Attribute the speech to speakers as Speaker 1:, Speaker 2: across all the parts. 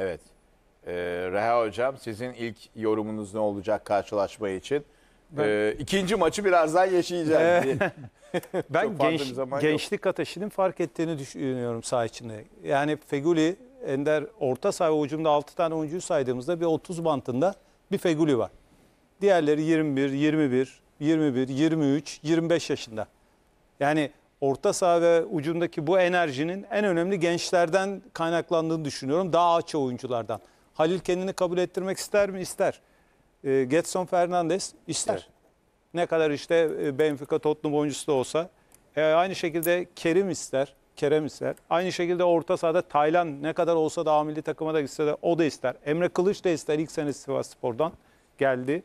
Speaker 1: Evet. Ee, Reha Hocam sizin ilk yorumunuz ne olacak karşılaşma için? Ee, ben, ee, ikinci maçı birazdan yaşayacağız. Ee, diye. ben genç, gençlik
Speaker 2: ateşinin fark ettiğini düşünüyorum saha içinde. Yani Feguli, Ender orta saha ucunda 6 tane oyuncuyu saydığımızda bir 30 bantında bir Feguli var. Diğerleri 21, 21, 21, 23, 25 yaşında. Yani orta saha ve ucundaki bu enerjinin en önemli gençlerden kaynaklandığını düşünüyorum. Daha açı oyunculardan. Halil kendini kabul ettirmek ister mi? İster. E, Getson Fernandez ister. Evet. Ne kadar işte e, Benfica Tottenham oyuncusu da olsa. E, aynı şekilde Kerim ister. Kerem ister. Aynı şekilde orta sahada Taylan ne kadar olsa da milli takıma da gitse de o da ister. Emre Kılıç da ister İlk senesi Sivas Spor'dan geldi.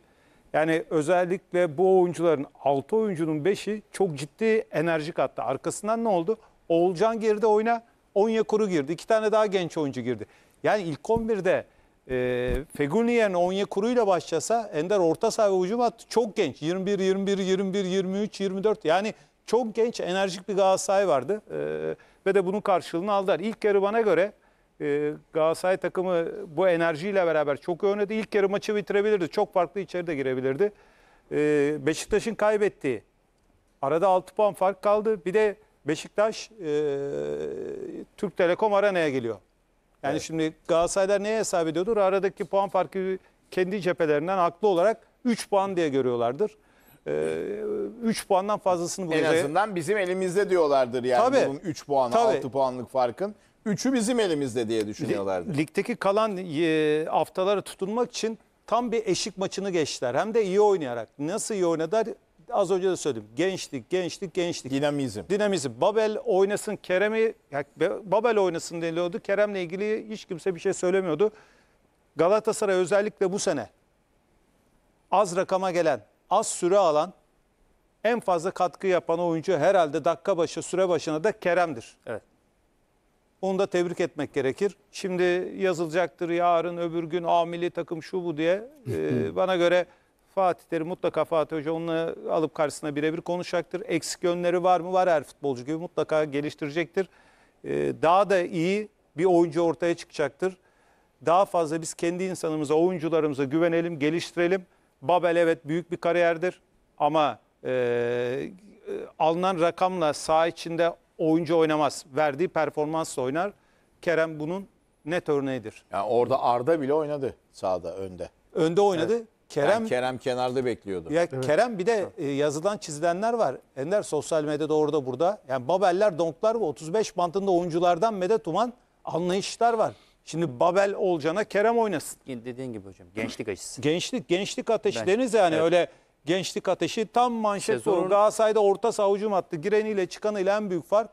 Speaker 2: Yani özellikle bu oyuncuların 6 oyuncunun 5'i çok ciddi enerji kattı. Arkasından ne oldu? Oğulcan girdi oyuna, Onyekuru girdi. İki tane daha genç oyuncu girdi. Yani ilk 11'de e, Feguli yerine Onyekuru ile başlasa Ender orta saha ve hücum hattı çok genç. 21, 21, 21, 23, 24 yani çok genç enerjik bir Galatasaray vardı. E, ve de bunun karşılığını aldılar. İlk yarı bana göre e, Galatasaray takımı bu enerjiyle beraber çok öne İlk yarı maçı bitirebilirdi. Çok farklı içeri de girebilirdi. Ee, Beşiktaş'ın kaybettiği arada 6 puan fark kaldı. Bir de Beşiktaş e, Türk Telekom Arena'ya geliyor. Yani evet. şimdi Galatasaraylar neye hesap ediyordur? Aradaki puan farkı kendi cephelerinden haklı olarak 3
Speaker 1: puan diye görüyorlardır. 3 ee, puandan fazlasını bulacak. En azından bizim elimizde diyorlardır yani Tabii. bunun 3 puan, 6 puanlık farkın. Üçü bizim elimizde diye düşünüyorlardı.
Speaker 2: Ligdeki kalan e, haftalara tutunmak için tam bir eşik maçını geçtiler. Hem de iyi oynayarak. Nasıl iyi oynadılar? Az önce de söyledim. Gençlik, gençlik, gençlik. Dinamizm. Dinamizm. Babel oynasın, Kerem'i... Yani Babel oynasın deniliyordu. Kerem'le ilgili hiç kimse bir şey söylemiyordu. Galatasaray özellikle bu sene az rakama gelen, az süre alan, en fazla katkı yapan oyuncu herhalde dakika başı, süre başına da Kerem'dir. Evet. Onu da tebrik etmek gerekir. Şimdi yazılacaktır yarın öbür gün amili takım şu bu diye. Ee, bana göre Fatih Terim mutlaka Fatih Hoca onunla alıp karşısına birebir konuşacaktır. Eksik yönleri var mı? Var her futbolcu gibi mutlaka geliştirecektir. Ee, daha da iyi bir oyuncu ortaya çıkacaktır. Daha fazla biz kendi insanımıza, oyuncularımıza güvenelim, geliştirelim. Babel evet büyük bir kariyerdir ama e, e alınan rakamla saha içinde oyuncu oynamaz. Verdiği performansla oynar. Kerem bunun net
Speaker 1: örneğidir. Yani orada Arda bile oynadı sağda önde. Önde oynadı. Evet. Kerem yani Kerem kenarda bekliyordu. Ya evet. Kerem
Speaker 2: bir de e, yazılan çizilenler var. Ender sosyal medyada orada burada. Yani Babeller, Donklar ve 35 bantında oyunculardan medet uman anlayışlar var. Şimdi Babel Olcan'a Kerem oynasın.
Speaker 3: Dediğin gibi hocam gençlik açısı. Gençlik gençlik
Speaker 2: ateşi ben, yani evet. öyle Gençlik ateşi tam manşet Sezonun... soru. Galatasaray'da orta savucum attı. Gireniyle çıkanıyla
Speaker 3: en büyük fark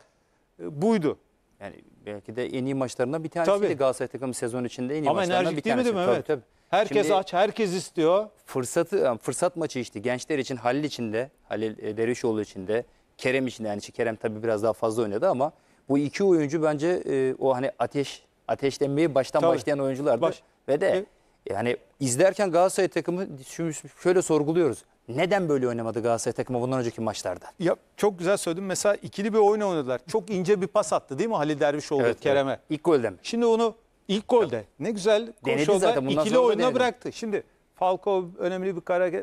Speaker 3: e, buydu. Yani belki de en iyi maçlarından bir tanesiydi tabii. Galatasaray takımı sezon içinde en iyi Ama maçlarından bir tanesi. Ama enerjik evet. Tabii, tabii. Herkes Şimdi, aç, herkes istiyor. Fırsatı, fırsat maçı işte gençler için Halil için de, Halil e, Dervişoğlu için de, Kerem için de. Yani Kerem tabii biraz daha fazla oynadı ama bu iki oyuncu bence e, o hani ateş ateşlenmeyi baştan tabii. başlayan oyunculardı. Baş... Ve de evet. yani izlerken Galatasaray takımı şöyle sorguluyoruz. Neden böyle oynamadı Galatasaray takımı bundan önceki maçlarda?
Speaker 2: Ya çok güzel söyledin. Mesela ikili bir oyun oynadılar. Çok ince bir pas attı değil mi Halil Dervişoğlu evet, Kerem'e? Evet. İlk golde mi? Şimdi onu ilk golde evet. ne güzel Koşol'da İkili oyuna denedi. bıraktı. Şimdi Falco önemli bir kariyer,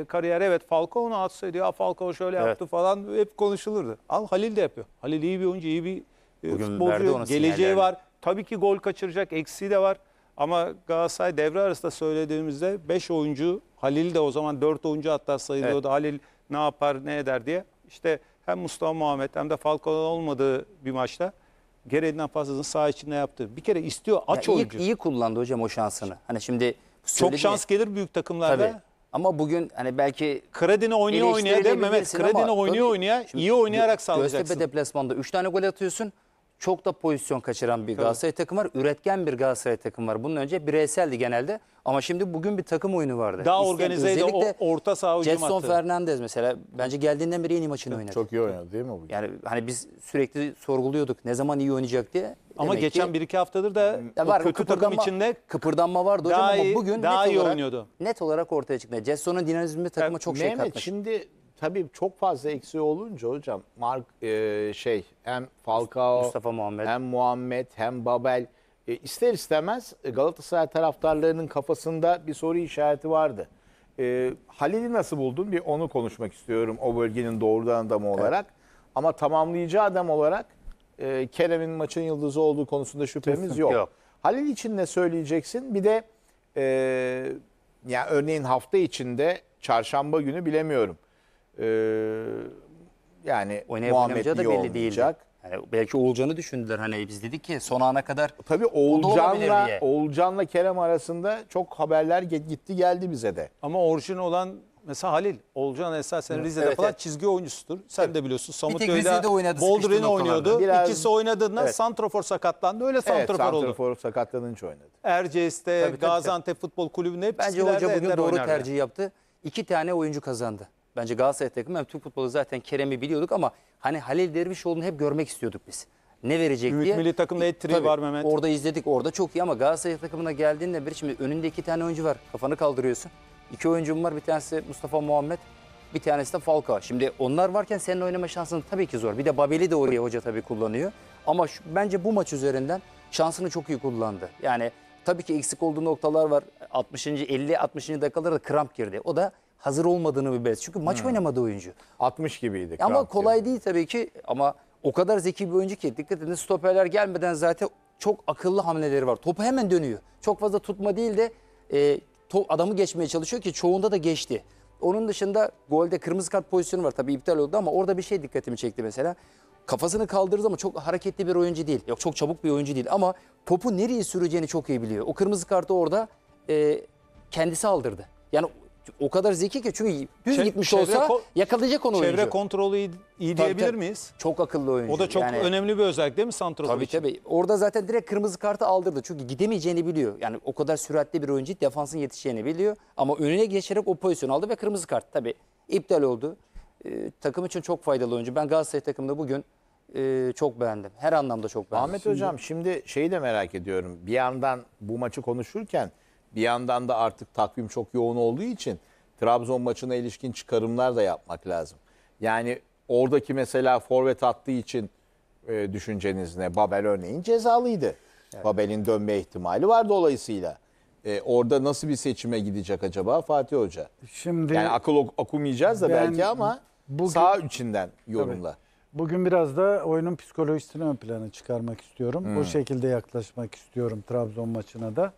Speaker 2: e, kariyer. evet Falco onu atsaydı ya. Falco şöyle evet. yaptı falan hep konuşulurdu. Al Halil de yapıyor. Halil iyi bir oyuncu, iyi bir e, futbolcu. Geleceği var. Tabii ki gol kaçıracak, eksiği de var. Ama Galatasaray devre arasında söylediğimizde 5 oyuncu Halil de o zaman dört oyuncu hatta sayılıyordu. Evet. Halil ne yapar ne eder diye. İşte hem Mustafa Muhammed hem de Falcao'nun olmadığı bir maçta gereğinden fazlasını sağ içinde yaptı. Bir kere istiyor aç ya iyi, İyi
Speaker 3: kullandı hocam o şansını. Hani şimdi çok şans ya. gelir büyük takımlarda. Tabii. Ama bugün hani belki kredini oynuyor oynuyor değil Mehmet? Kredini oynuyor. oynaya iyi oynayarak sağlayacaksın. Göztepe deplasmanda 3 tane gol atıyorsun çok da pozisyon kaçıran bir Galatasaray takım var. Üretken bir Galatasaray takım var. Bunun önce bireyseldi genelde ama şimdi bugün bir takım oyunu vardı. Daha İsteyen, organizeydi o
Speaker 2: orta saha hücum Jetson
Speaker 3: Fernandez mesela bence geldiğinden beri en iyi maçını oynadı. Çok iyi oynadı değil mi bugün? Yani hani biz sürekli sorguluyorduk ne zaman iyi oynayacak diye. Ama Demek geçen ki, bir iki haftadır da var, kötü takım içinde kıpırdanma vardı hocam daha ama bugün daha net iyi olarak, oynuyordu. Net olarak ortaya çıktı. Jetson'un
Speaker 1: dinamizmi takıma yani, çok şey Mehmet, katmış. Mehmet şimdi tabii çok fazla eksiği olunca hocam Mark e, şey hem Falcao Mustafa Muhammed. hem Muhammed hem Babel e, ister istemez Galatasaray taraftarlarının kafasında bir soru işareti vardı. E, Halil'i nasıl buldun? Bir onu konuşmak istiyorum o bölgenin doğrudan adamı olarak. Ama tamamlayıcı adam olarak e, Kerem'in maçın yıldızı olduğu konusunda şüphemiz yok. Yok. Halil için ne söyleyeceksin? Bir de e, yani örneğin hafta içinde
Speaker 3: çarşamba günü bilemiyorum. Ee, yani Oynayıp Muhammed da belli değil. Yani belki Oğulcan'ı düşündüler hani biz dedik ki son ana kadar Tabii Oğulcan'la
Speaker 1: Oğulcan'la Kerem arasında çok haberler gitti geldi bize de. Ama orijin olan mesela Halil Oğulcan esasen evet, Rize'de evet, falan evet. çizgi oyuncusudur. Sen evet. de biliyorsun Samut oynadı.
Speaker 2: Boldrin oynuyordu. Biraz, İkisi oynadığında evet. Santrofor sakatlandı. Öyle Santrofor evet, Santrofor oldu. Santrofor sakatlanınca oynadı. Erciyes'te, Gaziantep Futbol Kulübü'nde hep Bence hoca bugün doğru oynar tercih
Speaker 3: yaptı. İki tane oyuncu kazandı. Bence Galatasaray takımı hem Türk futbolu zaten Kerem'i biliyorduk ama hani Halil Dervişoğlu'nu hep görmek istiyorduk biz. Ne verecek Ümit diye. Milli takımda ettriği var Mehmet. Orada izledik orada çok iyi ama Galatasaray takımına geldiğinde bir şimdi önünde iki tane oyuncu var. Kafanı kaldırıyorsun. İki oyuncum var bir tanesi Mustafa Muhammed. Bir tanesi de Falcao. Şimdi onlar varken senin oynama şansın tabii ki zor. Bir de Babeli de oraya hoca tabii kullanıyor. Ama şu, bence bu maç üzerinden şansını çok iyi kullandı. Yani tabii ki eksik olduğu noktalar var. 60. 50 60. dakikalarda kramp girdi. O da hazır olmadığını bir belirtti. Çünkü maç hmm. oynamadı oyuncu. 60 gibiydi. Ama kolay gibi. değil tabii ki ama o kadar zeki bir oyuncu ki dikkat edin stoperler gelmeden zaten çok akıllı hamleleri var. Topu hemen dönüyor. Çok fazla tutma değil de e, top, adamı geçmeye çalışıyor ki çoğunda da geçti. Onun dışında golde kırmızı kart pozisyonu var. Tabii iptal oldu ama orada bir şey dikkatimi çekti mesela. Kafasını kaldırdı ama çok hareketli bir oyuncu değil. Yok çok çabuk bir oyuncu değil ama topu nereye süreceğini çok iyi biliyor. O kırmızı kartı orada e, kendisi aldırdı. Yani o kadar zeki ki çünkü düz Çe- gitmiş olsa yakalayacak onu oyuncu. Çevre
Speaker 2: kontrolü iyi, iyi diyebilir tabii. miyiz? Çok
Speaker 3: akıllı oyuncu. O da çok Yani-
Speaker 2: önemli bir özellik değil mi Santrofor Tabii için? tabii.
Speaker 3: Orada zaten direkt kırmızı kartı aldırdı. Çünkü gidemeyeceğini biliyor. Yani o kadar süratli bir oyuncu defansın yetişeceğini biliyor. Ama önüne geçerek o pozisyonu aldı ve kırmızı kart tabii iptal oldu. Ee, takım için çok faydalı oyuncu. Ben Galatasaray takımında bugün e, çok beğendim. Her anlamda çok beğendim. Ahmet Hocam
Speaker 1: şimdi şeyi de merak ediyorum. Bir yandan bu maçı konuşurken bir yandan da artık takvim çok yoğun olduğu için Trabzon maçına ilişkin çıkarımlar da yapmak lazım. Yani oradaki mesela forvet attığı için e, düşünceniz ne? Babel örneğin cezalıydı. Evet. Babel'in dönme ihtimali var dolayısıyla. E, orada nasıl bir seçime gidecek acaba Fatih Hoca? Şimdi yani akıl okumayacağız da belki ama bugün, sağ içinden yorumla. Tabii. Bugün biraz
Speaker 2: da oyunun psikolojisini ön plana çıkarmak istiyorum. Hmm. O şekilde yaklaşmak istiyorum Trabzon maçına da.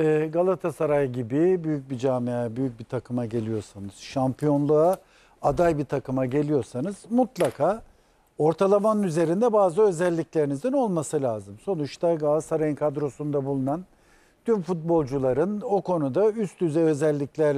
Speaker 2: Ee, Galatasaray gibi büyük bir camiye, büyük bir takıma geliyorsanız, şampiyonluğa aday bir takıma geliyorsanız mutlaka ortalamanın üzerinde bazı özelliklerinizin olması lazım. Sonuçta Galatasaray'ın kadrosunda bulunan tüm futbolcuların o konuda üst düzey özellikler